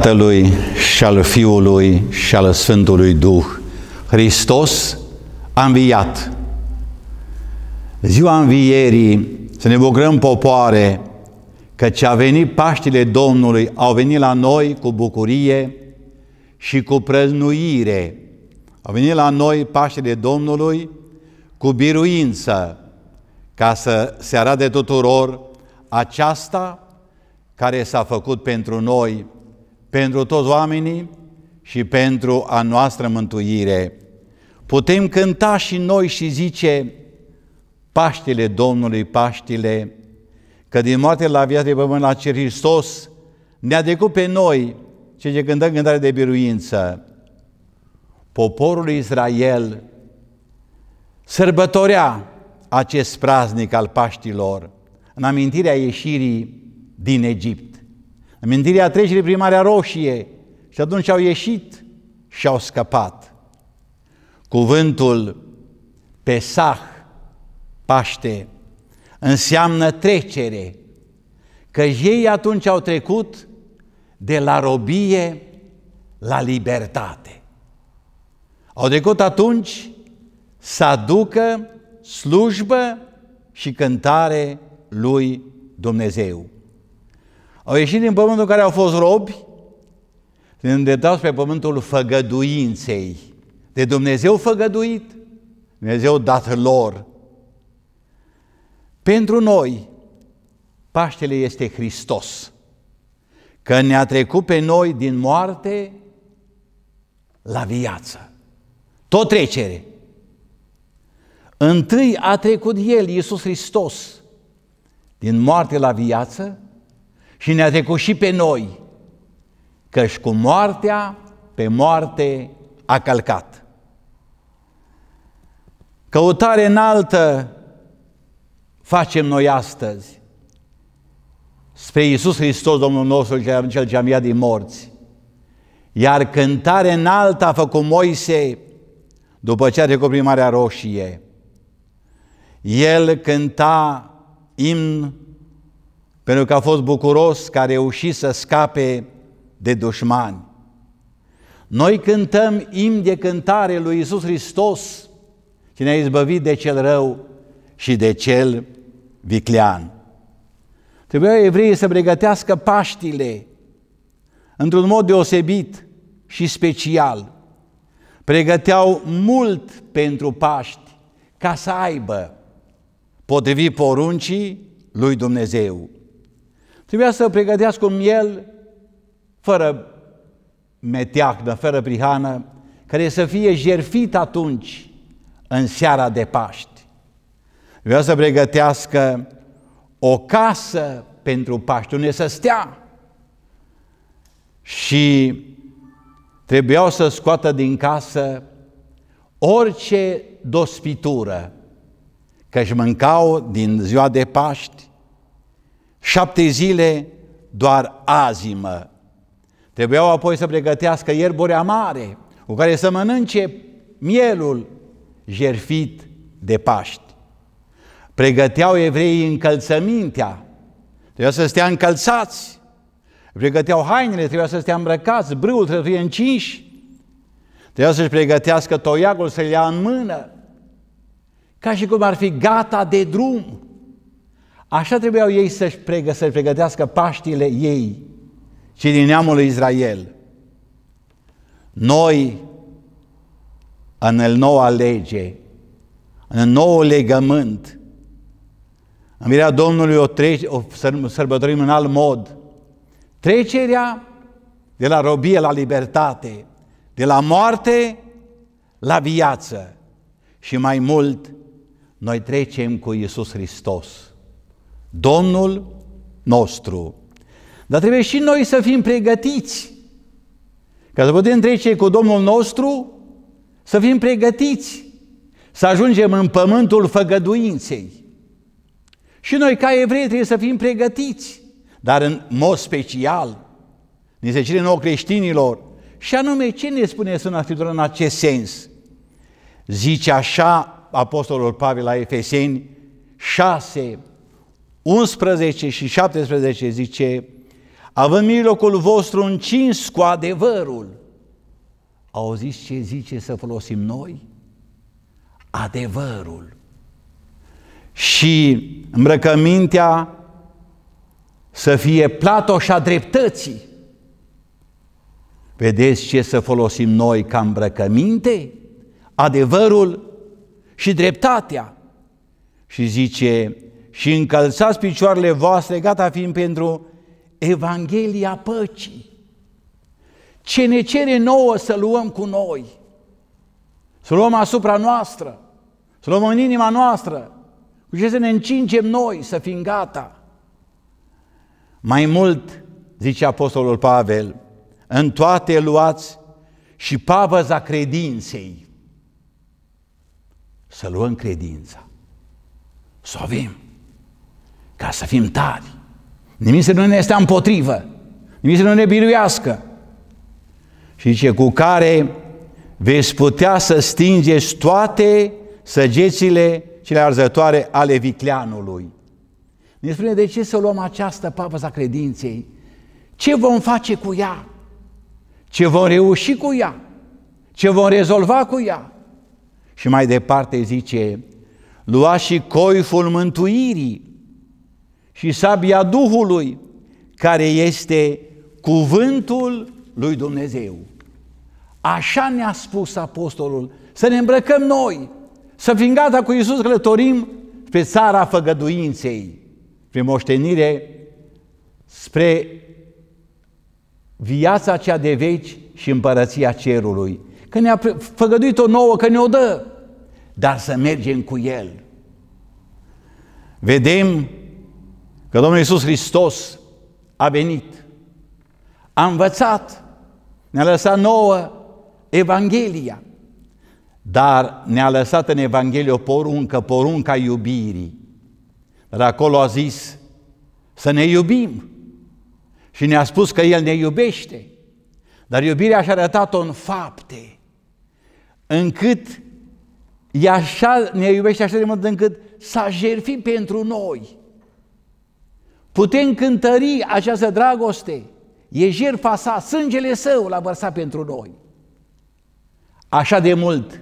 Tatălui și al Fiului și al Sfântului Duh. Hristos a înviat. Ziua învierii să ne bucurăm popoare că ce a venit Paștile Domnului au venit la noi cu bucurie și cu prăznuire. Au venit la noi Paștile Domnului cu biruință ca să se arate tuturor aceasta care s-a făcut pentru noi pentru toți oamenii și pentru a noastră mântuire. Putem cânta și noi și zice, Paștele Domnului, Paștele, că din moarte la viață pământ la cer Hristos ne-a decut pe noi, ce ce cântăm cântare de biruință. Poporul Israel sărbătorea acest praznic al Paștilor în amintirea ieșirii din Egipt amintirea trecerii prin Marea Roșie și atunci au ieșit și au scăpat. Cuvântul Pesah, Paște, înseamnă trecere, că ei atunci au trecut de la robie la libertate. Au trecut atunci să aducă slujbă și cântare lui Dumnezeu. Au ieșit din pământul care au fost robi, se îndreptau spre pământul făgăduinței. De Dumnezeu făgăduit, Dumnezeu dat lor. Pentru noi, Paștele este Hristos, că ne-a trecut pe noi din moarte la viață. Tot trecere. Întâi a trecut El, Iisus Hristos, din moarte la viață, și ne-a trecut și pe noi, căci cu moartea pe moarte a călcat. Căutare înaltă facem noi astăzi spre Iisus Hristos, Domnul nostru, Cel ce a înviat din morți. Iar cântare înaltă a făcut Moise după ce a trecut primarea Marea Roșie. El cânta imn pentru că a fost bucuros că a reușit să scape de dușmani. Noi cântăm im de cântare lui Isus Hristos, și ne-a izbăvit de cel rău și de cel viclean. Trebuia evreii să pregătească Paștile într-un mod deosebit și special. Pregăteau mult pentru Paști ca să aibă, potrivit poruncii lui Dumnezeu, Trebuia să pregătească un miel fără meteacnă, fără prihană, care să fie jerfit atunci, în seara de Paști. Trebuia să pregătească o casă pentru Paști, unde să stea. Și trebuiau să scoată din casă orice dospitură, că își mâncau din ziua de Paști Șapte zile doar azimă. Trebuiau apoi să pregătească ierburi amare, cu care să mănânce mielul jerfit de Paști. Pregăteau evreii încălțămintea, trebuia să stea încălțați, pregăteau hainele, trebuia să stea îmbrăcați, brâul trebuia încinși, trebuia să-și pregătească toiagul să-l ia în mână, ca și cum ar fi gata de drum. Așa trebuiau ei să-și pregă, să pregătească Paștile ei, și din neamul lui Israel. Noi, în el noua lege, în nou legământ, în virea Domnului o, trece, o sărbătorim în alt mod. Trecerea de la robie la libertate, de la moarte la viață. Și mai mult, noi trecem cu Iisus Hristos Domnul nostru. Dar trebuie și noi să fim pregătiți. Ca să putem trece cu Domnul nostru, să fim pregătiți, să ajungem în pământul făgăduinței. Și noi, ca evrei, trebuie să fim pregătiți, dar în mod special, ni se cere nouă creștinilor, și anume, ce ne spune Sfânta Scriptură în acest sens? Zice așa Apostolul Pavel la Efeseni 6, 11 și 17 zice, având mijlocul vostru încins cu adevărul, auziți ce zice să folosim noi? Adevărul. Și îmbrăcămintea să fie platoșa dreptății. Vedeți ce să folosim noi ca îmbrăcăminte? Adevărul și dreptatea. Și zice, și încălțați picioarele voastre, gata fiind pentru Evanghelia păcii. Ce ne cere nouă să luăm cu noi, să luăm asupra noastră, să luăm în inima noastră, cu ce să ne încingem noi, să fim gata. Mai mult, zice Apostolul Pavel, în toate luați și pavăza credinței. Să luăm credința, să o avem ca să fim tari. Nimic să nu ne stea împotrivă, nimic să nu ne biruiască. Și zice, cu care veți putea să stingeți toate săgețile cele arzătoare ale vicleanului. Ne spune de ce să luăm această pavăza credinței, ce vom face cu ea, ce vom reuși cu ea, ce vom rezolva cu ea. Și mai departe zice, lua și coiful mântuirii, și sabia Duhului, care este cuvântul lui Dumnezeu. Așa ne-a spus apostolul, să ne îmbrăcăm noi, să fim gata cu Iisus călătorim spre țara făgăduinței, spre moștenire, spre viața cea de veci și împărăția cerului, că ne-a făgăduit-o nouă, că ne-o dă, dar să mergem cu El. Vedem că Domnul Iisus Hristos a venit, a învățat, ne-a lăsat nouă Evanghelia, dar ne-a lăsat în Evanghelie o poruncă, porunca iubirii. Dar acolo a zis să ne iubim și ne-a spus că El ne iubește, dar iubirea și-a arătat-o în fapte, încât e așa, ne iubește așa de mult încât s-a jertfit pentru noi. Putem cântări această dragoste. E jertfa sa, sângele său l-a vărsat pentru noi. Așa de mult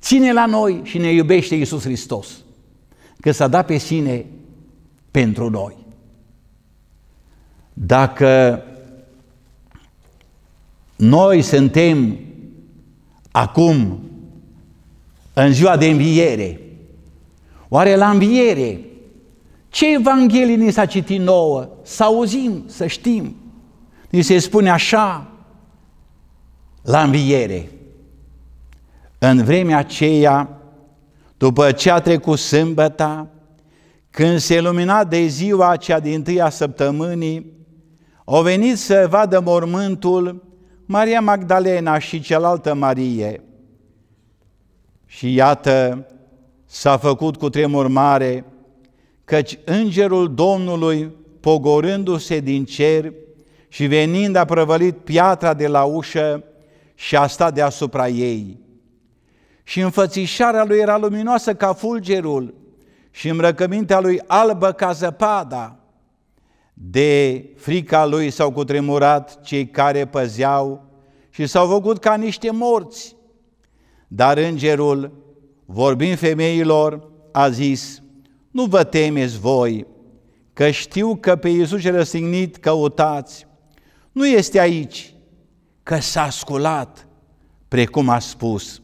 ține la noi și ne iubește Iisus Hristos, că s-a dat pe sine pentru noi. Dacă noi suntem acum în ziua de înviere, oare la înviere ce Evanghelie ni s-a citit nouă? Să auzim, să știm. Ni se spune așa la înviere. În vremea aceea, după ce a trecut sâmbăta, când se lumina de ziua cea din tâia săptămânii, au venit să vadă mormântul Maria Magdalena și cealaltă Marie. Și iată, s-a făcut cu tremur mare, căci îngerul Domnului, pogorându-se din cer și venind a prăvălit piatra de la ușă și a stat deasupra ei. Și înfățișarea lui era luminoasă ca fulgerul și îmbrăcămintea lui albă ca zăpada. De frica lui s-au cutremurat cei care păzeau și s-au făcut ca niște morți. Dar îngerul, vorbind femeilor, a zis, nu vă temeți voi, că știu că pe Iisus cel răstignit căutați. Nu este aici, că s-a sculat, precum a spus.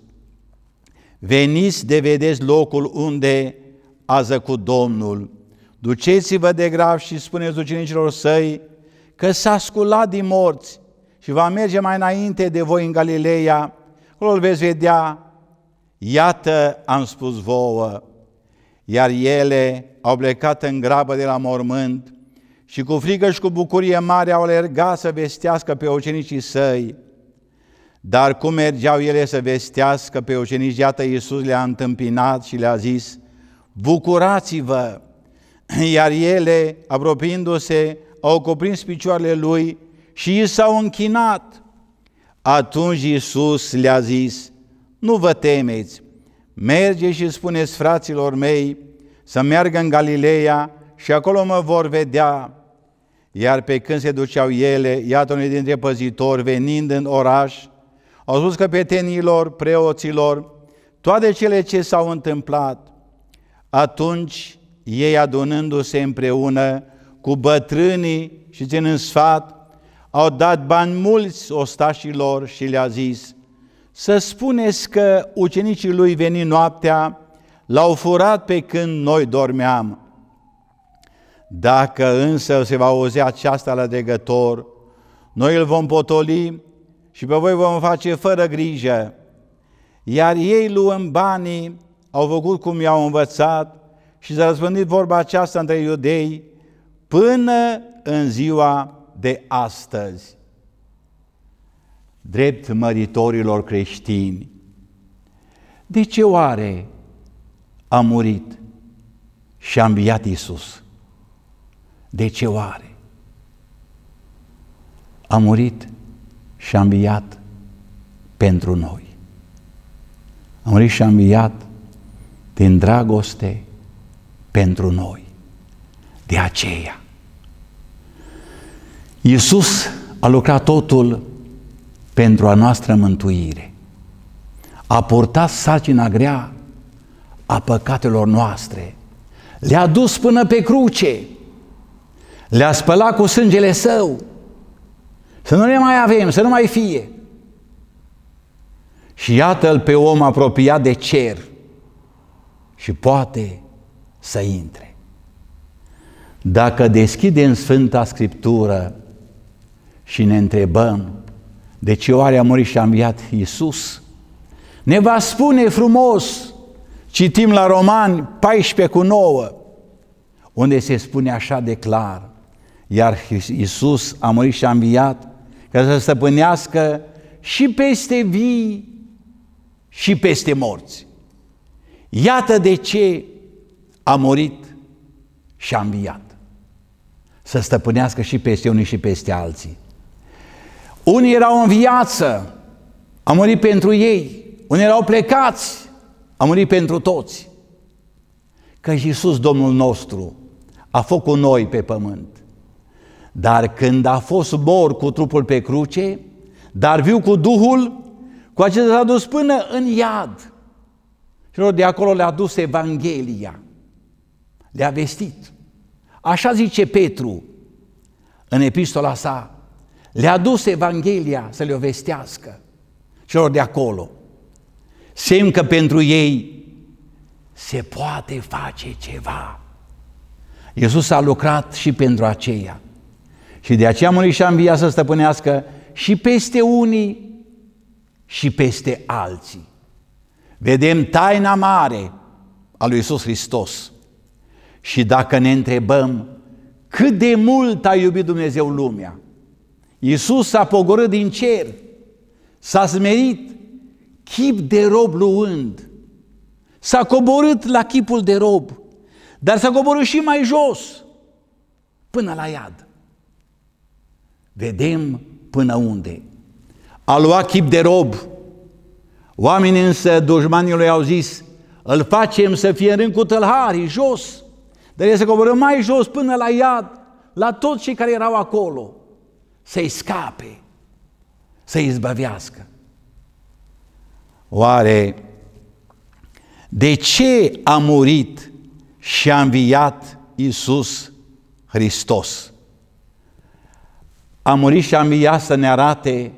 Veniți de vedeți locul unde a zăcut Domnul. Duceți-vă de grav și spuneți ucenicilor săi că s-a sculat din morți și va merge mai înainte de voi în Galileea, acolo îl veți vedea, iată am spus vouă, iar ele au plecat în grabă de la mormânt și cu frică și cu bucurie mare au alergat să vestească pe ucenicii săi. Dar cum mergeau ele să vestească pe ucenici, iată Iisus le-a întâmpinat și le-a zis, bucurați-vă! Iar ele, apropiindu-se, au cuprins picioarele lui și i s-au închinat. Atunci Iisus le-a zis, nu vă temeți, merge și spuneți fraților mei să meargă în Galileea și acolo mă vor vedea. Iar pe când se duceau ele, iată unii dintre păzitori venind în oraș, au spus petenilor, preoților, toate cele ce s-au întâmplat. Atunci ei adunându-se împreună cu bătrânii și ținând sfat, au dat bani mulți ostașilor și le-a zis, să spuneți că ucenicii lui veni noaptea, l-au furat pe când noi dormeam. Dacă însă se va auzi aceasta la degător, noi îl vom potoli și pe voi vom face fără grijă. Iar ei luând banii, au făcut cum i-au învățat și s-a răspândit vorba aceasta între iudei până în ziua de astăzi drept măritorilor creștini. De ce oare a murit și a înviat Iisus? De ce oare? A murit și a înviat pentru noi. A murit și a înviat din dragoste pentru noi. De aceea, Iisus a lucrat totul pentru a noastră mântuire, a purtat sarcina grea a păcatelor noastre, le-a dus până pe cruce, le-a spălat cu sângele său, să nu le mai avem, să nu mai fie. Și iată-l pe om apropiat de cer și poate să intre. Dacă deschidem Sfânta Scriptură și ne întrebăm de ce oare a murit și a înviat Iisus? Ne va spune frumos, citim la Romani 14 cu 9, unde se spune așa de clar, iar Iisus a murit și a înviat ca să stăpânească și peste vii și peste morți. Iată de ce a murit și a înviat. Să stăpânească și peste unii și peste alții. Unii erau în viață, a murit pentru ei. Unii erau plecați, a murit pentru toți. Că Iisus Domnul nostru a fost cu noi pe pământ. Dar când a fost mor cu trupul pe cruce, dar viu cu Duhul, cu acesta s-a dus până în iad. Și de acolo le-a dus Evanghelia. Le-a vestit. Așa zice Petru în epistola sa le-a dus Evanghelia să le o vestească celor de acolo. Semn că pentru ei se poate face ceva. Iisus a lucrat și pentru aceia, Și de aceea mă și-a înviat să stăpânească și peste unii și peste alții. Vedem taina mare a lui Iisus Hristos. Și dacă ne întrebăm cât de mult a iubit Dumnezeu lumea, Iisus s-a pogorât din cer, s-a smerit, chip de rob luând, s-a coborât la chipul de rob, dar s-a coborât și mai jos, până la iad. Vedem până unde. A luat chip de rob. Oamenii însă, dușmanii lui au zis, îl facem să fie în rând cu jos. Dar el se coboră mai jos până la iad, la toți cei care erau acolo să-i scape, să-i izbăvească. Oare de ce a murit și a înviat Iisus Hristos? A murit și a înviat să ne arate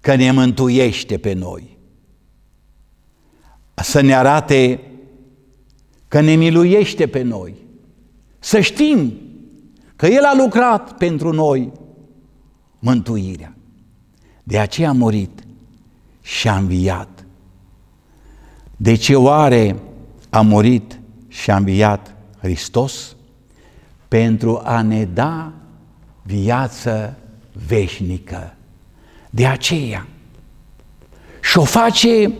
că ne mântuiește pe noi, să ne arate că ne miluiește pe noi, să știm că El a lucrat pentru noi mântuirea. De aceea a murit și a înviat. De ce oare a murit și a înviat Hristos? Pentru a ne da viață veșnică. De aceea și o face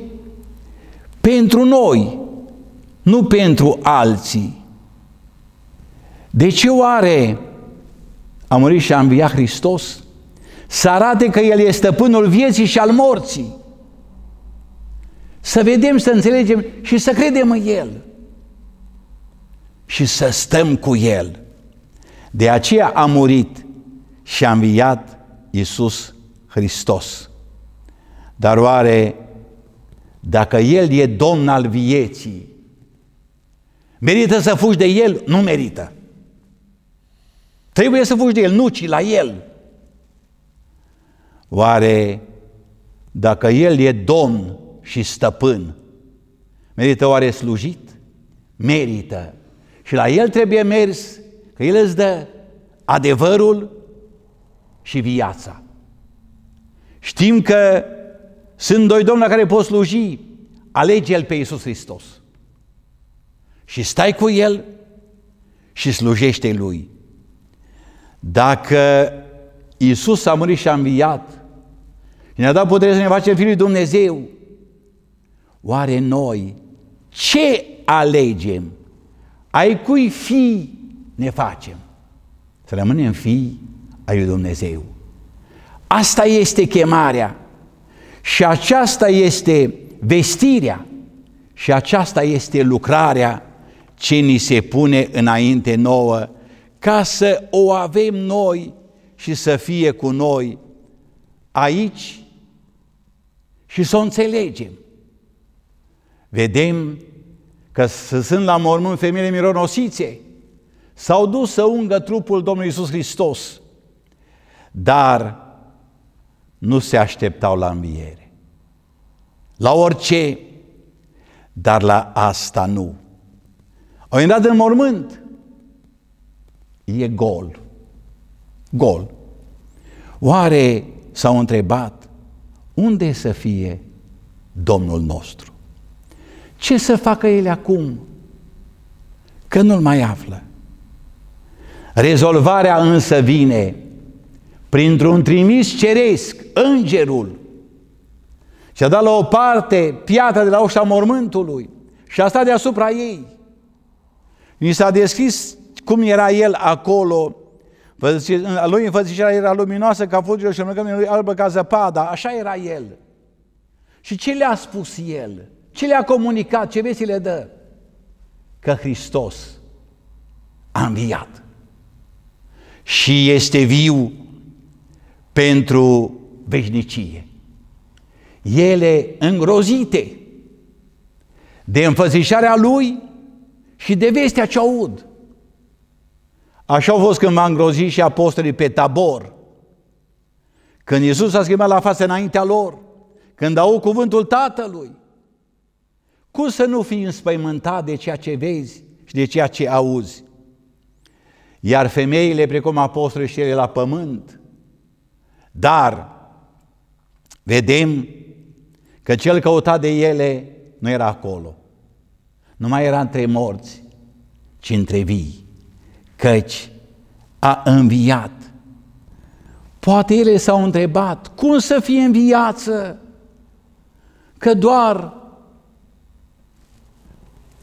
pentru noi, nu pentru alții. De ce oare a murit și a înviat Hristos, să arate că El este stăpânul vieții și al morții. Să vedem, să înțelegem și să credem în El. Și să stăm cu El. De aceea a murit și a înviat Iisus Hristos. Dar oare dacă El e Domn al vieții, merită să fugi de El? Nu merită. Trebuie să fugi de el, nu, ci la el. Oare dacă el e domn și stăpân, merită oare slujit? Merită. Și la el trebuie mers, că el îți dă adevărul și viața. Știm că sunt doi domni la care poți sluji, alege el pe Iisus Hristos. Și stai cu el și slujește lui. Dacă Isus a murit și a înviat și ne-a dat putere să ne facem Fiul lui Dumnezeu, oare noi ce alegem? Ai cui fi ne facem? Să rămânem fii ai lui Dumnezeu. Asta este chemarea și aceasta este vestirea și aceasta este lucrarea ce ni se pune înainte nouă ca să o avem noi și să fie cu noi aici și să o înțelegem. Vedem că sunt la mormânt femeile mironosițe, s-au dus să ungă trupul Domnului Isus Hristos, dar nu se așteptau la înviere. La orice, dar la asta nu. Au intrat în mormânt e gol. Gol. Oare s-au întrebat unde să fie Domnul nostru? Ce să facă ele acum? Că nu-l mai află. Rezolvarea însă vine printr-un trimis ceresc, îngerul, și-a dat la o parte piatra de la ușa mormântului și a stat deasupra ei. Ni s-a deschis cum era el acolo, a lui înfățișarea era luminoasă ca fulgerul și îmbrăcăminea lui albă ca zăpada, așa era el. Și ce le-a spus el? Ce le-a comunicat? Ce vezi le dă? Că Hristos a înviat și este viu pentru veșnicie. Ele îngrozite de înfățișarea Lui și de vestea ce aud. Așa au fost când m-a îngrozit și apostolii pe tabor. Când Iisus a schimbat la față înaintea lor, când au cuvântul Tatălui, cum să nu fii înspăimântat de ceea ce vezi și de ceea ce auzi? Iar femeile, precum apostolii și ele la pământ, dar vedem că cel căutat de ele nu era acolo. Nu mai era între morți, ci între vii căci a înviat. Poate ele s-au întrebat, cum să fie în viață? Că doar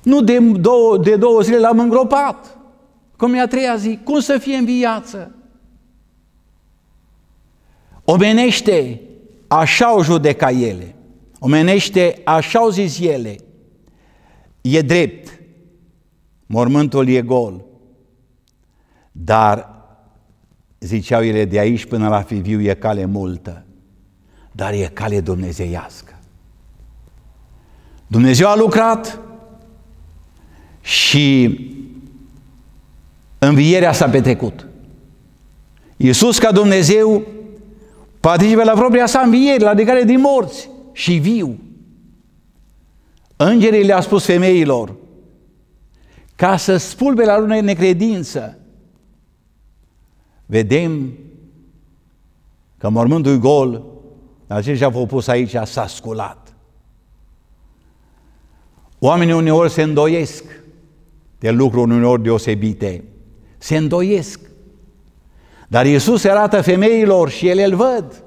nu de două, de două zile l-am îngropat. Cum e a treia zi? Cum să fie în viață? Omenește, așa o judeca ele. Omenește, așa au zis ele. E drept, mormântul e gol. Dar, ziceau ele, de aici până la Fiviu e cale multă, dar e cale dumnezeiască. Dumnezeu a lucrat și învierea s-a petrecut. Iisus ca Dumnezeu participă la propria sa înviere, la decare din morți și viu. Îngerii le-a spus femeilor, ca să spulbe la lună necredință, vedem că mormântul gol, aceștia v-au pus aici, s-a sculat. Oamenii uneori se îndoiesc de lucruri uneori deosebite. Se îndoiesc. Dar Iisus arată femeilor și ele îl văd.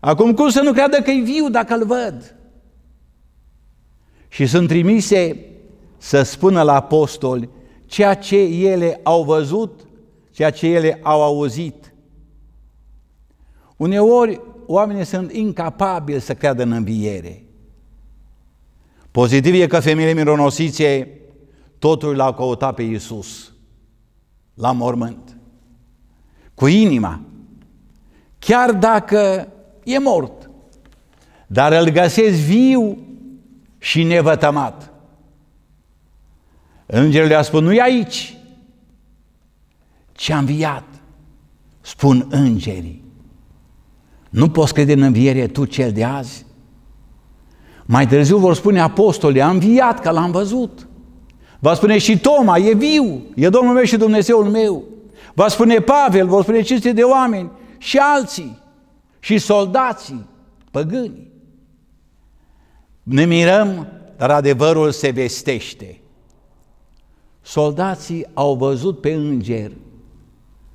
Acum cum să nu creadă că e viu dacă îl văd? Și sunt trimise să spună la apostoli ceea ce ele au văzut ceea ce ele au auzit. Uneori oamenii sunt incapabili să creadă în înviere. Pozitiv e că femeile mironosițe totul l-au căutat pe Iisus la mormânt, cu inima, chiar dacă e mort, dar îl găsesc viu și nevătămat. Îngerul le-a spus, nu e aici, și a înviat, spun îngerii. Nu poți crede în înviere tu cel de azi? Mai târziu vor spune apostolii, a înviat că l-am văzut. Va spune și Toma, e viu, e Domnul meu și Dumnezeul meu. Va spune Pavel, vor spune cinste de oameni și alții, și soldații păgâni. Ne mirăm, dar adevărul se vestește. Soldații au văzut pe îngeri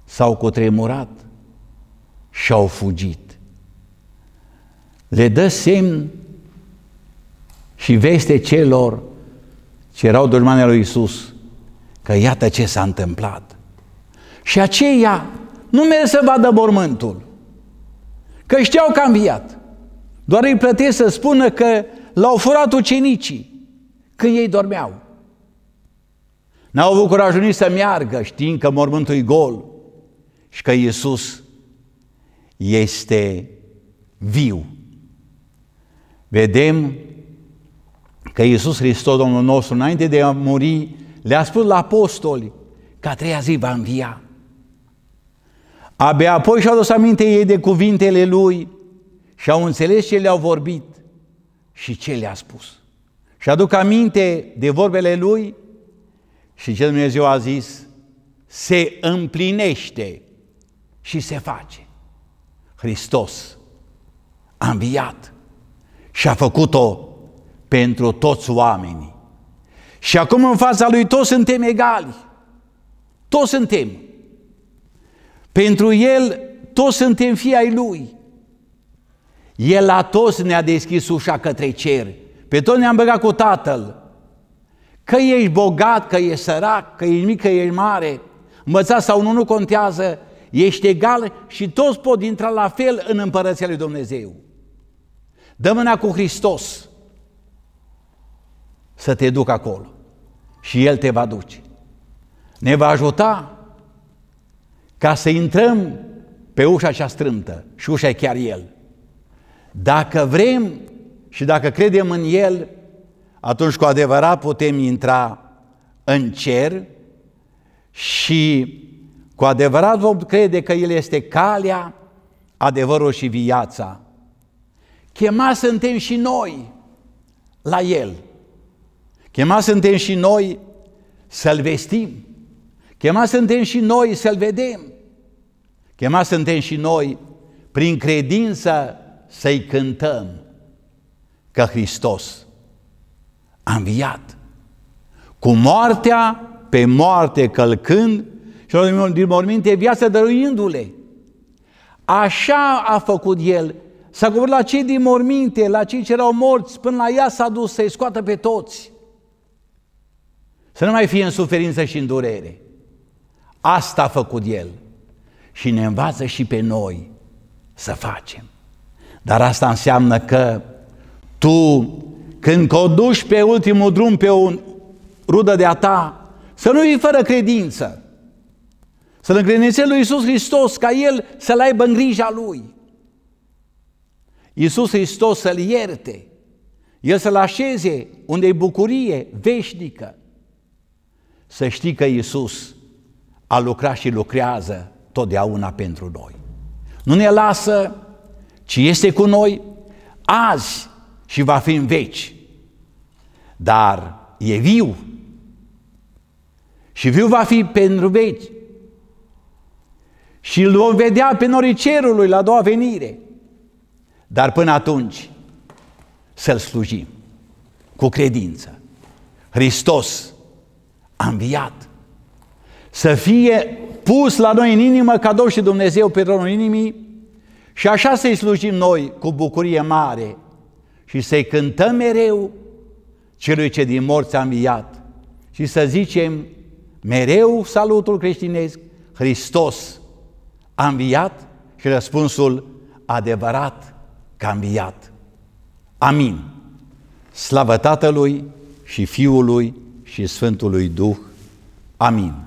s-au cotremurat și au fugit. Le dă semn și veste celor ce erau dușmanii lui Isus că iată ce s-a întâmplat. Și aceia nu merg să vadă mormântul, că știau că a înviat. Doar îi plătesc să spună că l-au furat ucenicii când ei dormeau. N-au avut curajul nici să meargă, știind că mormântul e gol și că Iisus este viu. Vedem că Iisus Hristos, Domnul nostru, înainte de a muri, le-a spus la apostoli că a treia zi va învia. Abia apoi și-au adus aminte ei de cuvintele Lui și au înțeles ce le-au vorbit și ce le-a spus. Și aduc aminte de vorbele Lui și ce Dumnezeu a zis, se împlinește și se face. Hristos a înviat și a făcut-o pentru toți oamenii. Și acum în fața lui toți suntem egali. Toți suntem. Pentru El toți suntem fii ai Lui. El la toți ne-a deschis ușa către cer. Pe toți ne-am băgat cu Tatăl. Că ești bogat, că ești sărac, că ești mic, că ești mare, învățat sau nu, nu contează, ești egal și toți pot intra la fel în Împărăția lui Dumnezeu. Dă mâna cu Hristos să te duc acolo și El te va duce. Ne va ajuta ca să intrăm pe ușa cea strâmtă și ușa e chiar El. Dacă vrem și dacă credem în El, atunci cu adevărat putem intra în cer și cu adevărat vom crede că El este calea, adevărul și viața. Chemați suntem și noi la El. Chemați suntem și noi să-L vestim. Chemați suntem și noi să-L vedem. Chemați suntem și noi prin credință să-i cântăm că Hristos a înviat. Cu moartea pe moarte călcând, și din morminte viața dăruindu-le. Așa a făcut el. S-a coborât la cei din morminte, la cei ce erau morți, până la ea s-a dus să-i scoată pe toți. Să nu mai fie în suferință și în durere. Asta a făcut el. Și ne învață și pe noi să facem. Dar asta înseamnă că tu, când conduci pe ultimul drum pe o rudă de-a ta, să nu fii fără credință. Să-l încredințezi lui Iisus Hristos ca El să-l aibă în grija Lui. Iisus Hristos să-l ierte, El să-l așeze unde e bucurie veșnică. Să știi că Iisus a lucrat și lucrează totdeauna pentru noi. Nu ne lasă, ci este cu noi azi și va fi în veci. Dar e viu și viu va fi pentru veci și îl vom vedea pe norii cerului la a doua venire. Dar până atunci să-L slujim cu credință. Hristos a înviat să fie pus la noi în inimă cadou și Dumnezeu pe tronul inimii și așa să-i slujim noi cu bucurie mare și să-i cântăm mereu celui ce din morți a înviat și să zicem mereu salutul creștinesc, Hristos a înviat? Și răspunsul, adevărat că a înviat. Amin. Slavă Tatălui și Fiului și Sfântului Duh. Amin.